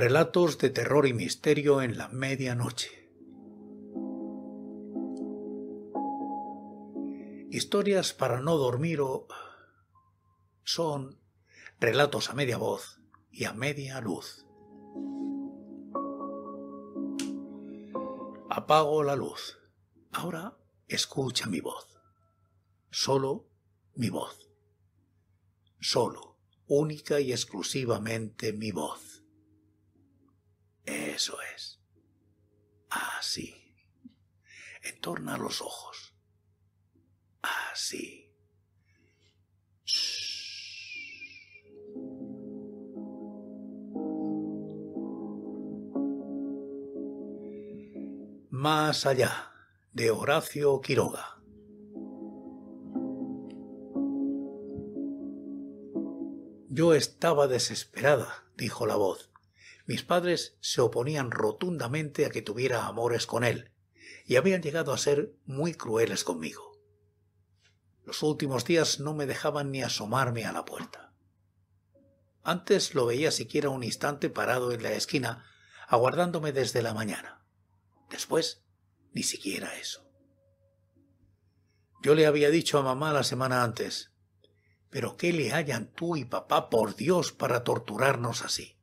Relatos de terror y misterio en la medianoche. Historias para no dormir o... son relatos a media voz y a media luz. Apago la luz. Ahora escucha mi voz. Solo mi voz. Solo, única y exclusivamente mi voz. Eso es. Así. Entorna los ojos. Así. Más allá de Horacio Quiroga. Yo estaba desesperada, dijo la voz. Mis padres se oponían rotundamente a que tuviera amores con él, y habían llegado a ser muy crueles conmigo. Los últimos días no me dejaban ni asomarme a la puerta. Antes lo veía siquiera un instante parado en la esquina, aguardándome desde la mañana. Después, ni siquiera eso. Yo le había dicho a mamá la semana antes, pero ¿qué le hayan tú y papá por Dios para torturarnos así?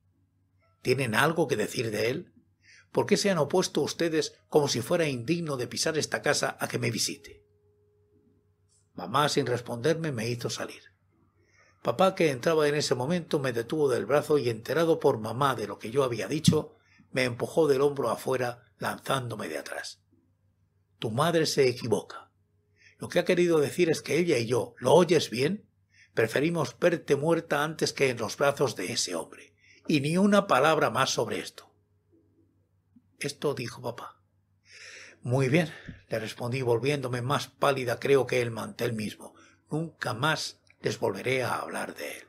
¿Tienen algo que decir de él? ¿Por qué se han opuesto ustedes como si fuera indigno de pisar esta casa a que me visite? Mamá, sin responderme, me hizo salir. Papá, que entraba en ese momento, me detuvo del brazo y, enterado por mamá de lo que yo había dicho, me empujó del hombro afuera, lanzándome de atrás. Tu madre se equivoca. Lo que ha querido decir es que ella y yo, ¿lo oyes bien? Preferimos verte muerta antes que en los brazos de ese hombre y ni una palabra más sobre esto. Esto dijo papá. Muy bien, le respondí volviéndome más pálida creo que el mantel mismo. Nunca más les volveré a hablar de él.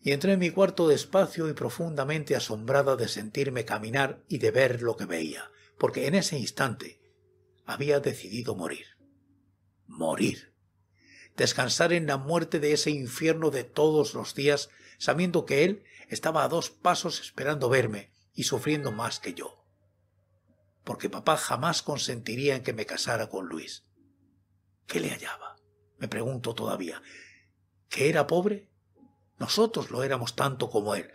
Y entré en mi cuarto despacio y profundamente asombrada de sentirme caminar y de ver lo que veía, porque en ese instante había decidido morir. Morir descansar en la muerte de ese infierno de todos los días, sabiendo que él estaba a dos pasos esperando verme y sufriendo más que yo. Porque papá jamás consentiría en que me casara con Luis. ¿Qué le hallaba? Me pregunto todavía. ¿Que era pobre? Nosotros lo éramos tanto como él.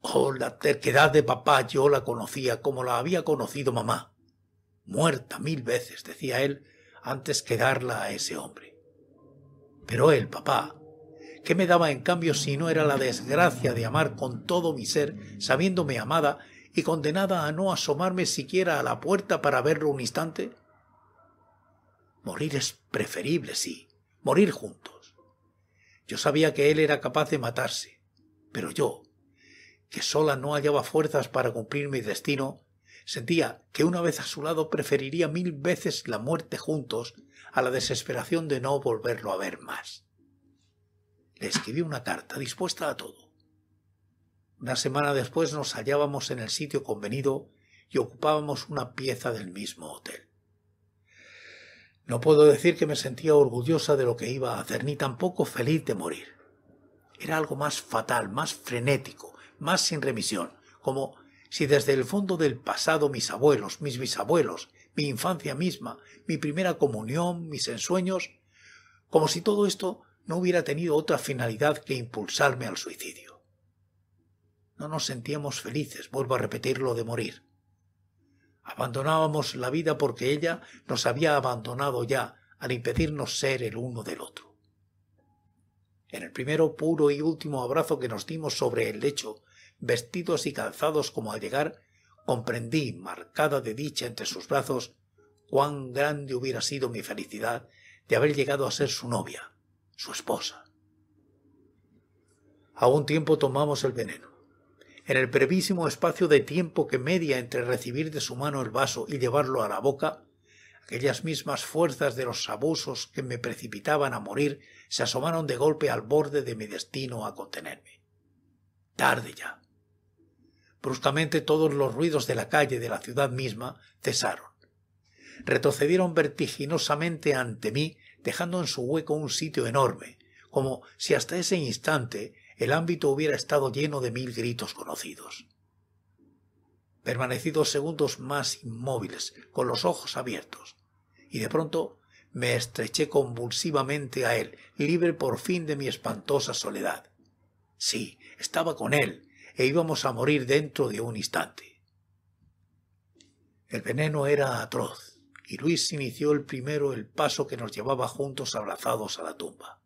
Oh, la terquedad de papá yo la conocía como la había conocido mamá. Muerta mil veces, decía él, antes que darla a ese hombre. Pero él, papá, ¿qué me daba en cambio si no era la desgracia de amar con todo mi ser, sabiéndome amada y condenada a no asomarme siquiera a la puerta para verlo un instante? Morir es preferible, sí, morir juntos. Yo sabía que él era capaz de matarse, pero yo, que sola no hallaba fuerzas para cumplir mi destino, Sentía que una vez a su lado preferiría mil veces la muerte juntos a la desesperación de no volverlo a ver más. Le escribí una carta dispuesta a todo. Una semana después nos hallábamos en el sitio convenido y ocupábamos una pieza del mismo hotel. No puedo decir que me sentía orgullosa de lo que iba a hacer, ni tampoco feliz de morir. Era algo más fatal, más frenético, más sin remisión, como si desde el fondo del pasado mis abuelos, mis bisabuelos, mi infancia misma, mi primera comunión, mis ensueños, como si todo esto no hubiera tenido otra finalidad que impulsarme al suicidio. No nos sentíamos felices, vuelvo a repetirlo, de morir. Abandonábamos la vida porque ella nos había abandonado ya al impedirnos ser el uno del otro. En el primero puro y último abrazo que nos dimos sobre el lecho vestidos y calzados como al llegar, comprendí, marcada de dicha entre sus brazos, cuán grande hubiera sido mi felicidad de haber llegado a ser su novia, su esposa. A un tiempo tomamos el veneno. En el brevísimo espacio de tiempo que media entre recibir de su mano el vaso y llevarlo a la boca, aquellas mismas fuerzas de los abusos que me precipitaban a morir se asomaron de golpe al borde de mi destino a contenerme. Tarde ya. Bruscamente todos los ruidos de la calle de la ciudad misma cesaron. Retrocedieron vertiginosamente ante mí, dejando en su hueco un sitio enorme, como si hasta ese instante el ámbito hubiera estado lleno de mil gritos conocidos. Permanecí dos segundos más inmóviles, con los ojos abiertos, y de pronto me estreché convulsivamente a él, libre por fin de mi espantosa soledad. Sí, estaba con él, e íbamos a morir dentro de un instante. El veneno era atroz, y Luis inició el primero el paso que nos llevaba juntos abrazados a la tumba.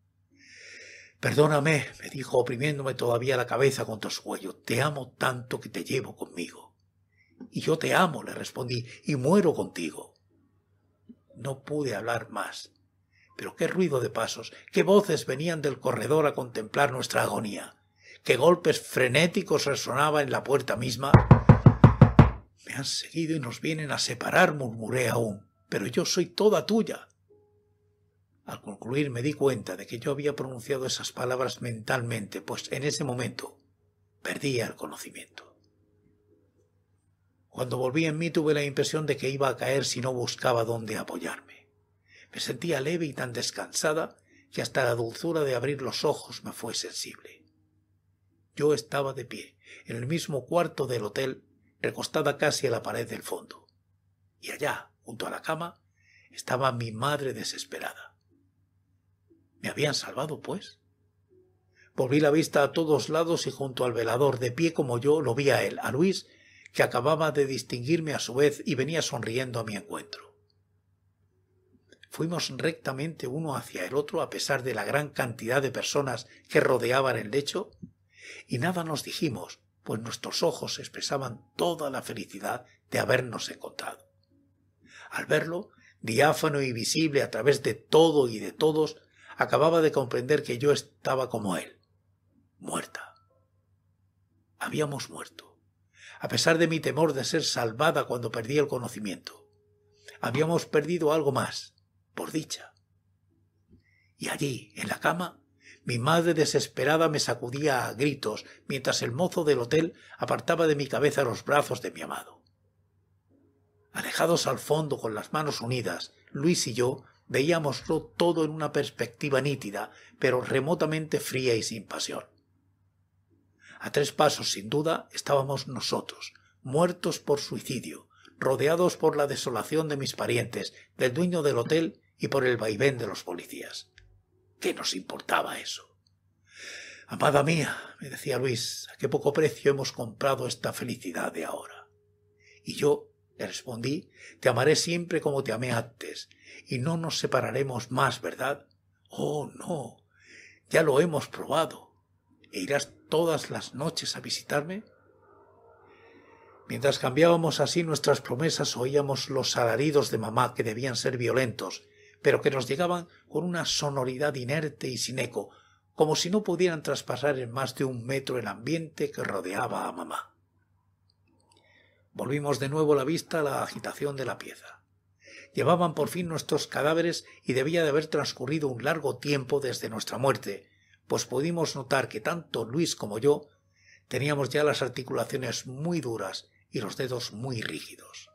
Perdóname, me dijo, oprimiéndome todavía la cabeza contra su cuello. Te amo tanto que te llevo conmigo. Y yo te amo, le respondí, y muero contigo. No pude hablar más. Pero qué ruido de pasos, qué voces venían del corredor a contemplar nuestra agonía que golpes frenéticos resonaba en la puerta misma. Me han seguido y nos vienen a separar, murmuré aún, pero yo soy toda tuya. Al concluir me di cuenta de que yo había pronunciado esas palabras mentalmente, pues en ese momento perdía el conocimiento. Cuando volví en mí tuve la impresión de que iba a caer si no buscaba dónde apoyarme. Me sentía leve y tan descansada que hasta la dulzura de abrir los ojos me fue sensible yo estaba de pie, en el mismo cuarto del hotel, recostada casi a la pared del fondo. Y allá, junto a la cama, estaba mi madre desesperada. ¿Me habían salvado, pues? Volví la vista a todos lados y junto al velador, de pie como yo, lo vi a él, a Luis, que acababa de distinguirme a su vez y venía sonriendo a mi encuentro. Fuimos rectamente uno hacia el otro a pesar de la gran cantidad de personas que rodeaban el lecho y nada nos dijimos, pues nuestros ojos expresaban toda la felicidad de habernos encontrado. Al verlo, diáfano y visible a través de todo y de todos, acababa de comprender que yo estaba como él, muerta. Habíamos muerto, a pesar de mi temor de ser salvada cuando perdí el conocimiento. Habíamos perdido algo más, por dicha. Y allí, en la cama, mi madre desesperada me sacudía a gritos mientras el mozo del hotel apartaba de mi cabeza los brazos de mi amado. Alejados al fondo con las manos unidas, Luis y yo veíamoslo todo en una perspectiva nítida, pero remotamente fría y sin pasión. A tres pasos, sin duda, estábamos nosotros, muertos por suicidio, rodeados por la desolación de mis parientes, del dueño del hotel y por el vaivén de los policías. ¿Qué nos importaba eso? Amada mía, me decía Luis, a qué poco precio hemos comprado esta felicidad de ahora. Y yo le respondí, te amaré siempre como te amé antes, y no nos separaremos más, ¿verdad? Oh, no, ya lo hemos probado. ¿E irás todas las noches a visitarme? Mientras cambiábamos así nuestras promesas, oíamos los alaridos de mamá que debían ser violentos, pero que nos llegaban con una sonoridad inerte y sin eco, como si no pudieran traspasar en más de un metro el ambiente que rodeaba a mamá. Volvimos de nuevo la vista a la agitación de la pieza. Llevaban por fin nuestros cadáveres y debía de haber transcurrido un largo tiempo desde nuestra muerte, pues pudimos notar que tanto Luis como yo teníamos ya las articulaciones muy duras y los dedos muy rígidos.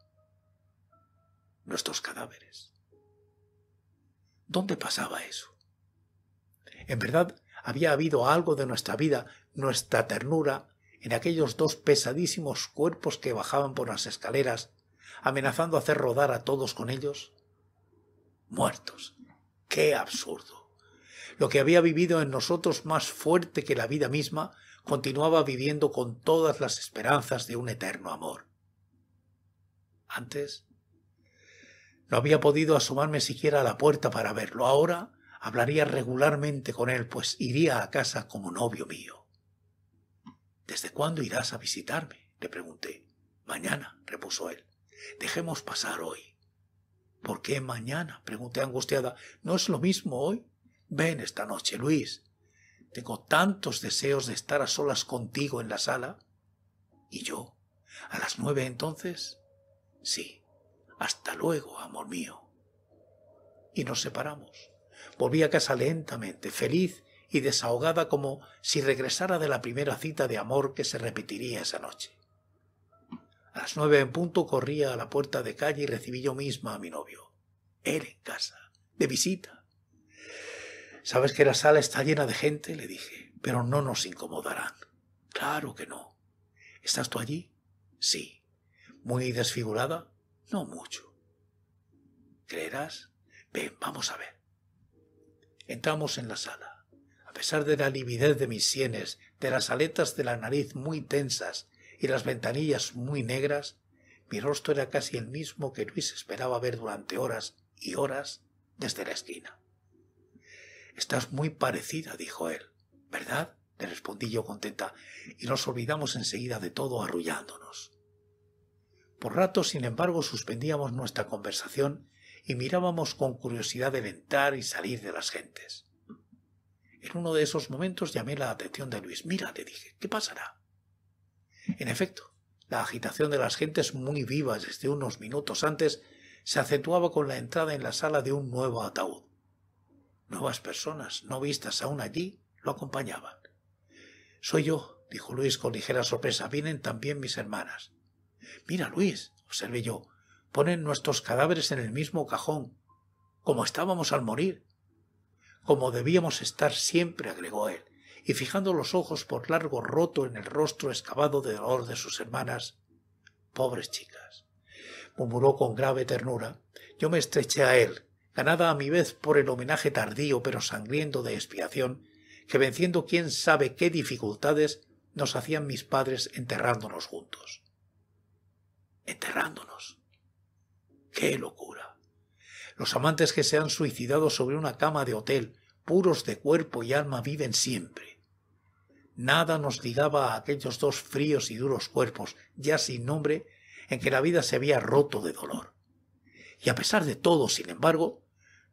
Nuestros cadáveres. ¿Dónde pasaba eso? En verdad, había habido algo de nuestra vida, nuestra ternura, en aquellos dos pesadísimos cuerpos que bajaban por las escaleras, amenazando hacer rodar a todos con ellos. Muertos. ¡Qué absurdo! Lo que había vivido en nosotros más fuerte que la vida misma continuaba viviendo con todas las esperanzas de un eterno amor. Antes no había podido asomarme siquiera a la puerta para verlo. Ahora hablaría regularmente con él, pues iría a casa como novio mío. ¿Desde cuándo irás a visitarme? le pregunté. Mañana, repuso él. Dejemos pasar hoy. ¿Por qué mañana? pregunté angustiada. ¿No es lo mismo hoy? Ven esta noche, Luis. Tengo tantos deseos de estar a solas contigo en la sala. ¿Y yo? ¿A las nueve entonces? Sí, hasta luego, amor mío. Y nos separamos. Volví a casa lentamente, feliz y desahogada como si regresara de la primera cita de amor que se repetiría esa noche. A las nueve en punto corría a la puerta de calle y recibí yo misma a mi novio. Él en casa, de visita. ¿Sabes que la sala está llena de gente? le dije, pero no nos incomodarán. Claro que no. ¿Estás tú allí? Sí. ¿Muy desfigurada? No mucho. ¿Creerás? Ven, vamos a ver. Entramos en la sala. A pesar de la lividez de mis sienes, de las aletas de la nariz muy tensas y las ventanillas muy negras, mi rostro era casi el mismo que Luis esperaba ver durante horas y horas desde la esquina. Estás muy parecida, dijo él. ¿Verdad? le respondí yo contenta, y nos olvidamos enseguida de todo arrullándonos. Por rato, sin embargo, suspendíamos nuestra conversación y mirábamos con curiosidad el entrar y salir de las gentes. En uno de esos momentos llamé la atención de Luis. Mira, te dije, ¿qué pasará? En efecto, la agitación de las gentes muy vivas desde unos minutos antes se acentuaba con la entrada en la sala de un nuevo ataúd. Nuevas personas, no vistas aún allí, lo acompañaban. Soy yo, dijo Luis con ligera sorpresa. Vienen también mis hermanas. Mira, Luis, observé yo, ponen nuestros cadáveres en el mismo cajón, como estábamos al morir. Como debíamos estar siempre, agregó él, y fijando los ojos por largo roto en el rostro excavado de dolor de sus hermanas. Pobres chicas. murmuró con grave ternura. Yo me estreché a él, ganada a mi vez por el homenaje tardío pero sangriento de expiación, que venciendo quién sabe qué dificultades nos hacían mis padres enterrándonos juntos enterrándonos. ¡Qué locura! Los amantes que se han suicidado sobre una cama de hotel, puros de cuerpo y alma, viven siempre. Nada nos ligaba a aquellos dos fríos y duros cuerpos, ya sin nombre, en que la vida se había roto de dolor. Y a pesar de todo, sin embargo,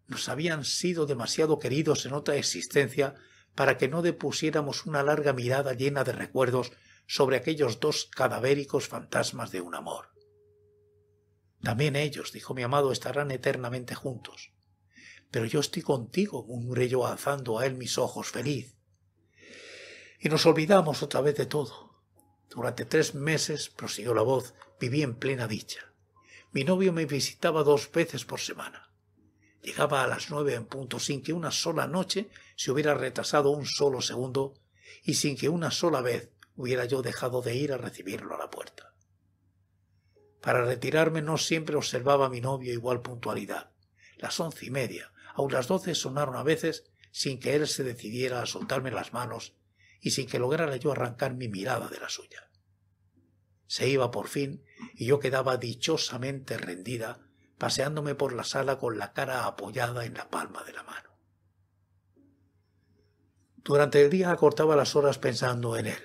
nos habían sido demasiado queridos en otra existencia para que no depusiéramos una larga mirada llena de recuerdos sobre aquellos dos cadavéricos fantasmas de un amor. También ellos, dijo mi amado, estarán eternamente juntos. Pero yo estoy contigo, murmuré yo alzando a él mis ojos feliz. Y nos olvidamos otra vez de todo. Durante tres meses, prosiguió la voz, viví en plena dicha. Mi novio me visitaba dos veces por semana. Llegaba a las nueve en punto sin que una sola noche se hubiera retrasado un solo segundo y sin que una sola vez hubiera yo dejado de ir a recibirlo a la puerta. Para retirarme no siempre observaba a mi novio igual puntualidad. Las once y media, aun las doce sonaron a veces sin que él se decidiera a soltarme las manos y sin que lograra yo arrancar mi mirada de la suya. Se iba por fin y yo quedaba dichosamente rendida, paseándome por la sala con la cara apoyada en la palma de la mano. Durante el día acortaba las horas pensando en él.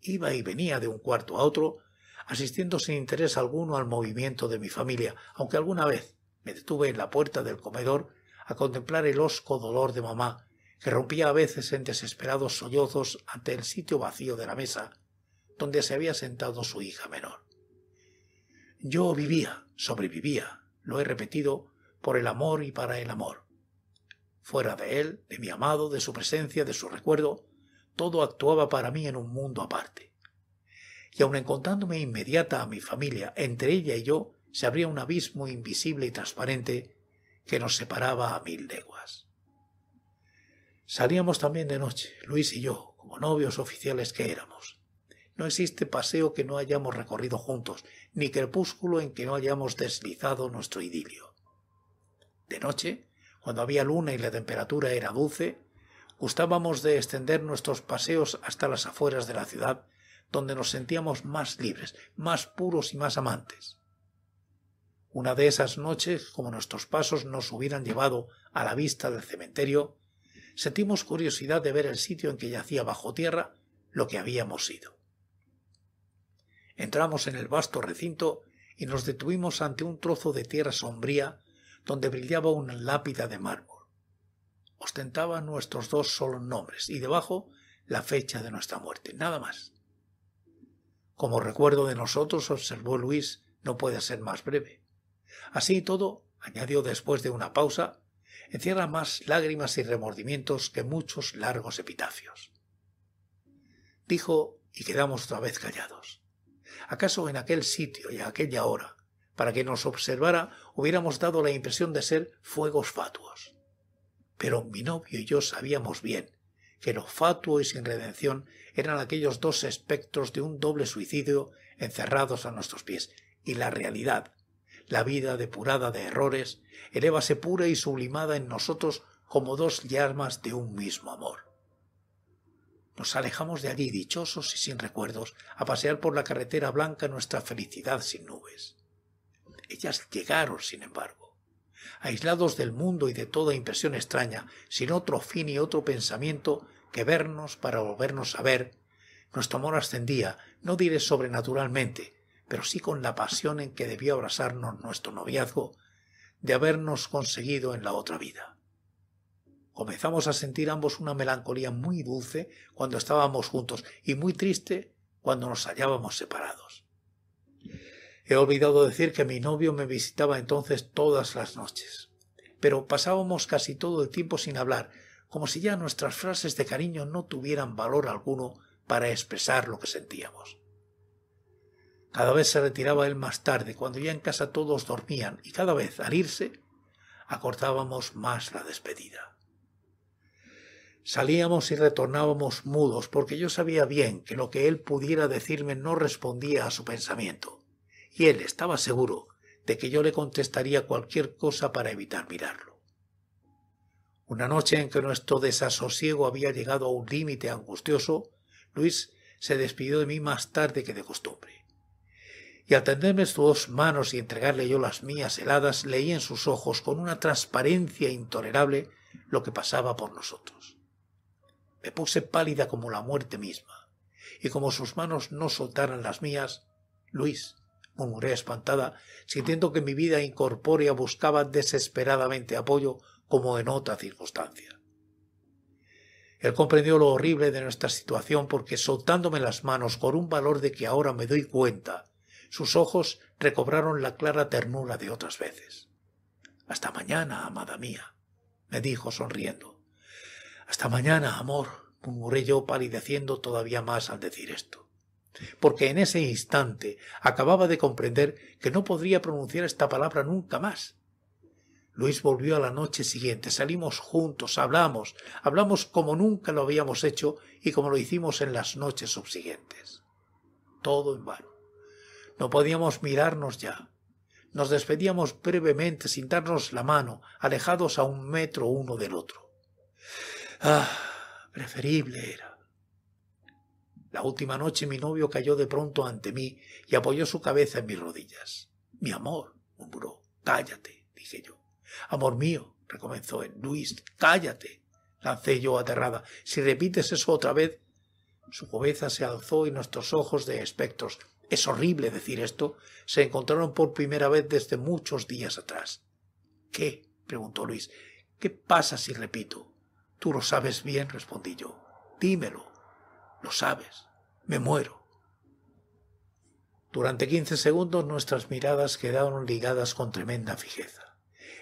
Iba y venía de un cuarto a otro, asistiendo sin interés alguno al movimiento de mi familia, aunque alguna vez me detuve en la puerta del comedor a contemplar el hosco dolor de mamá, que rompía a veces en desesperados sollozos ante el sitio vacío de la mesa, donde se había sentado su hija menor. Yo vivía, sobrevivía, lo he repetido, por el amor y para el amor. Fuera de él, de mi amado, de su presencia, de su recuerdo, todo actuaba para mí en un mundo aparte y aun encontrándome inmediata a mi familia, entre ella y yo se abría un abismo invisible y transparente que nos separaba a mil leguas. Salíamos también de noche, Luis y yo, como novios oficiales que éramos. No existe paseo que no hayamos recorrido juntos, ni crepúsculo en que no hayamos deslizado nuestro idilio. De noche, cuando había luna y la temperatura era dulce, gustábamos de extender nuestros paseos hasta las afueras de la ciudad donde nos sentíamos más libres, más puros y más amantes. Una de esas noches, como nuestros pasos nos hubieran llevado a la vista del cementerio, sentimos curiosidad de ver el sitio en que yacía bajo tierra lo que habíamos sido. Entramos en el vasto recinto y nos detuvimos ante un trozo de tierra sombría donde brillaba una lápida de mármol. Ostentaba nuestros dos solos nombres y debajo la fecha de nuestra muerte, nada más. Como recuerdo de nosotros, observó Luis, no puede ser más breve. Así todo, añadió después de una pausa, encierra más lágrimas y remordimientos que muchos largos epitafios. Dijo y quedamos otra vez callados. ¿Acaso en aquel sitio y a aquella hora, para que nos observara, hubiéramos dado la impresión de ser fuegos fatuos? Pero mi novio y yo sabíamos bien que lo fatuo y sin redención eran aquellos dos espectros de un doble suicidio encerrados a nuestros pies, y la realidad, la vida depurada de errores, elévase pura y sublimada en nosotros como dos llamas de un mismo amor. Nos alejamos de allí dichosos y sin recuerdos, a pasear por la carretera blanca nuestra felicidad sin nubes. Ellas llegaron, sin embargo, aislados del mundo y de toda impresión extraña, sin otro fin y otro pensamiento que vernos para volvernos a ver, nuestro amor ascendía, no diré sobrenaturalmente, pero sí con la pasión en que debió abrazarnos nuestro noviazgo de habernos conseguido en la otra vida. Comenzamos a sentir ambos una melancolía muy dulce cuando estábamos juntos y muy triste cuando nos hallábamos separados. He olvidado decir que mi novio me visitaba entonces todas las noches, pero pasábamos casi todo el tiempo sin hablar, como si ya nuestras frases de cariño no tuvieran valor alguno para expresar lo que sentíamos. Cada vez se retiraba él más tarde, cuando ya en casa todos dormían, y cada vez al irse acortábamos más la despedida. Salíamos y retornábamos mudos, porque yo sabía bien que lo que él pudiera decirme no respondía a su pensamiento, y él estaba seguro de que yo le contestaría cualquier cosa para evitar mirarlo. Una noche en que nuestro desasosiego había llegado a un límite angustioso, Luis se despidió de mí más tarde que de costumbre. Y al tenderme sus dos manos y entregarle yo las mías heladas, leí en sus ojos con una transparencia intolerable lo que pasaba por nosotros. Me puse pálida como la muerte misma, y como sus manos no soltaran las mías, Luis, murmuré espantada, sintiendo que mi vida incorpórea buscaba desesperadamente apoyo como en otra circunstancia. Él comprendió lo horrible de nuestra situación porque soltándome las manos con un valor de que ahora me doy cuenta, sus ojos recobraron la clara ternura de otras veces. Hasta mañana, amada mía, me dijo sonriendo. Hasta mañana, amor, murmuré yo palideciendo todavía más al decir esto. Porque en ese instante acababa de comprender que no podría pronunciar esta palabra nunca más, Luis volvió a la noche siguiente, salimos juntos, hablamos, hablamos como nunca lo habíamos hecho y como lo hicimos en las noches subsiguientes. Todo en vano. No podíamos mirarnos ya. Nos despedíamos brevemente sin darnos la mano, alejados a un metro uno del otro. Ah, preferible era. La última noche mi novio cayó de pronto ante mí y apoyó su cabeza en mis rodillas. Mi amor, murmuró, cállate, dije yo. Amor mío, recomenzó él, Luis, cállate, lancé yo aterrada. Si repites eso otra vez. Su cabeza se alzó y nuestros ojos de espectros, es horrible decir esto, se encontraron por primera vez desde muchos días atrás. ¿Qué? preguntó Luis. ¿Qué pasa si repito? Tú lo sabes bien, respondí yo. Dímelo. Lo sabes. Me muero. Durante quince segundos nuestras miradas quedaron ligadas con tremenda fijeza.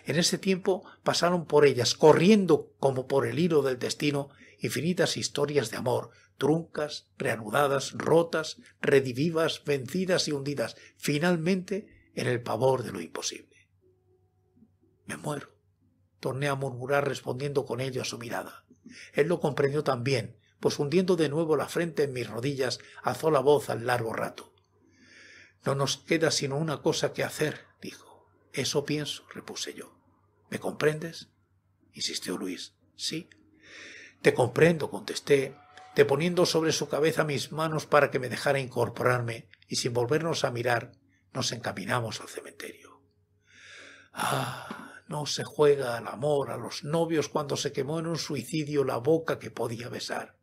En ese tiempo pasaron por ellas, corriendo como por el hilo del destino, infinitas historias de amor, truncas, reanudadas, rotas, redivivas, vencidas y hundidas, finalmente en el pavor de lo imposible. Me muero, torné a murmurar respondiendo con ello a su mirada. Él lo comprendió también, pues hundiendo de nuevo la frente en mis rodillas, alzó la voz al largo rato. No nos queda sino una cosa que hacer, dijo eso pienso, repuse yo. ¿Me comprendes? insistió Luis. Sí. Te comprendo, contesté, deponiendo sobre su cabeza mis manos para que me dejara incorporarme, y sin volvernos a mirar, nos encaminamos al cementerio. Ah, no se juega al amor, a los novios cuando se quemó en un suicidio la boca que podía besar.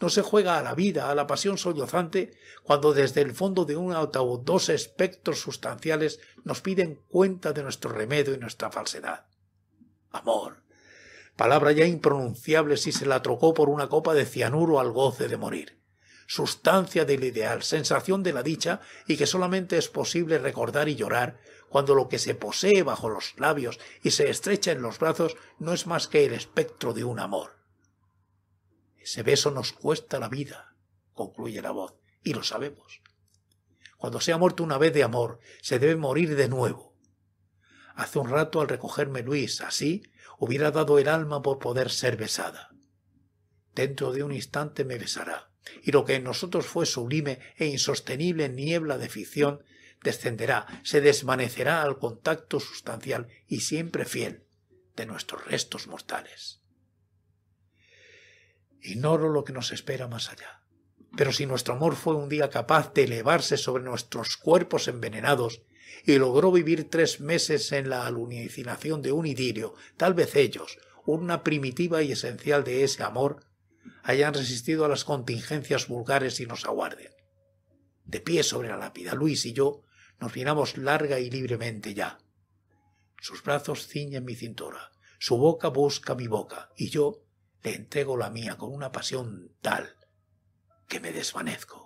No se juega a la vida, a la pasión sollozante, cuando desde el fondo de un o dos espectros sustanciales nos piden cuenta de nuestro remedio y nuestra falsedad. Amor. Palabra ya impronunciable si se la trocó por una copa de cianuro al goce de morir. Sustancia del ideal, sensación de la dicha y que solamente es posible recordar y llorar cuando lo que se posee bajo los labios y se estrecha en los brazos no es más que el espectro de un amor ese beso nos cuesta la vida, concluye la voz, y lo sabemos. Cuando se ha muerto una vez de amor, se debe morir de nuevo. Hace un rato al recogerme Luis, así, hubiera dado el alma por poder ser besada. Dentro de un instante me besará, y lo que en nosotros fue sublime e insostenible niebla de ficción descenderá, se desvanecerá al contacto sustancial y siempre fiel de nuestros restos mortales. Ignoro lo que nos espera más allá. Pero si nuestro amor fue un día capaz de elevarse sobre nuestros cuerpos envenenados y logró vivir tres meses en la alucinación de un idilio, tal vez ellos, una primitiva y esencial de ese amor, hayan resistido a las contingencias vulgares y nos aguarden. De pie sobre la lápida, Luis y yo nos miramos larga y libremente ya. Sus brazos ciñen mi cintura, su boca busca mi boca, y yo, te entrego la mía con una pasión tal que me desvanezco.